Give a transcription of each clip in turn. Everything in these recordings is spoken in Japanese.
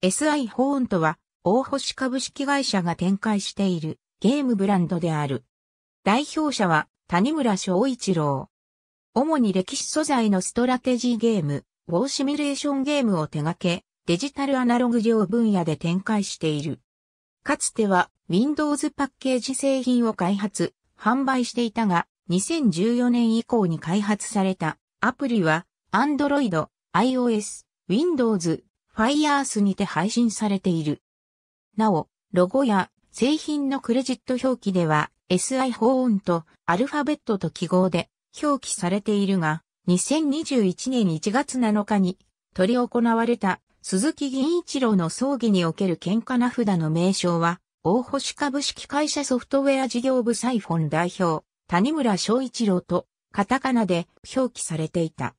SI ホーンとは、大星株式会社が展開しているゲームブランドである。代表者は谷村翔一郎。主に歴史素材のストラテジーゲーム、ウォーシミュレーションゲームを手掛け、デジタルアナログ上分野で展開している。かつては Windows パッケージ製品を開発、販売していたが、2014年以降に開発されたアプリは Android、iOS、Windows、ファイヤースにて配信されている。なお、ロゴや製品のクレジット表記では SI ホーンとアルファベットと記号で表記されているが、2021年1月7日に取り行われた鈴木銀一郎の葬儀における喧嘩名札の名称は、大星株式会社ソフトウェア事業部サイフォン代表、谷村翔一郎とカタカナで表記されていた。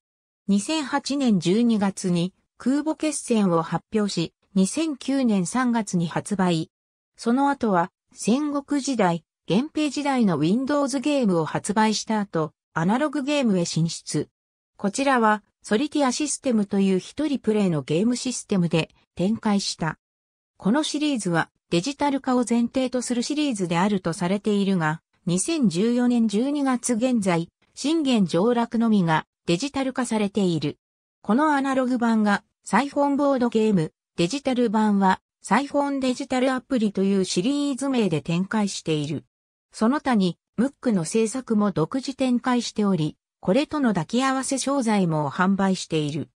2008年12月に空母決戦を発表し、2009年3月に発売。その後は、戦国時代、源平時代の Windows ゲームを発売した後、アナログゲームへ進出。こちらは、ソリティアシステムという一人プレイのゲームシステムで展開した。このシリーズはデジタル化を前提とするシリーズであるとされているが、2014年12月現在、信玄上落のみがデジタル化されている。このアナログ版がサイフォンボードゲーム、デジタル版は、サイフォンデジタルアプリというシリーズ名で展開している。その他に、ムックの制作も独自展開しており、これとの抱き合わせ商材も販売している。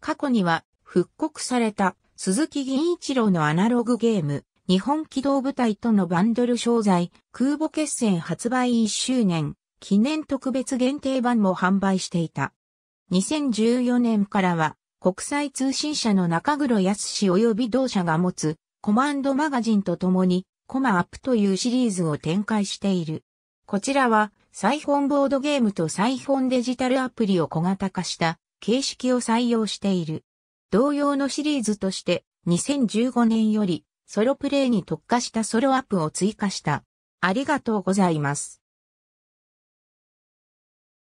過去には、復刻された、鈴木銀一郎のアナログゲーム、日本機動部隊とのバンドル商材、空母決戦発売1周年、記念特別限定版も販売していた。2014年からは、国際通信社の中黒康及び同社が持つコマンドマガジンと共にコマアップというシリーズを展開している。こちらはサイフォンボードゲームとサイフォンデジタルアプリを小型化した形式を採用している。同様のシリーズとして2015年よりソロプレイに特化したソロアップを追加した。ありがとうございます。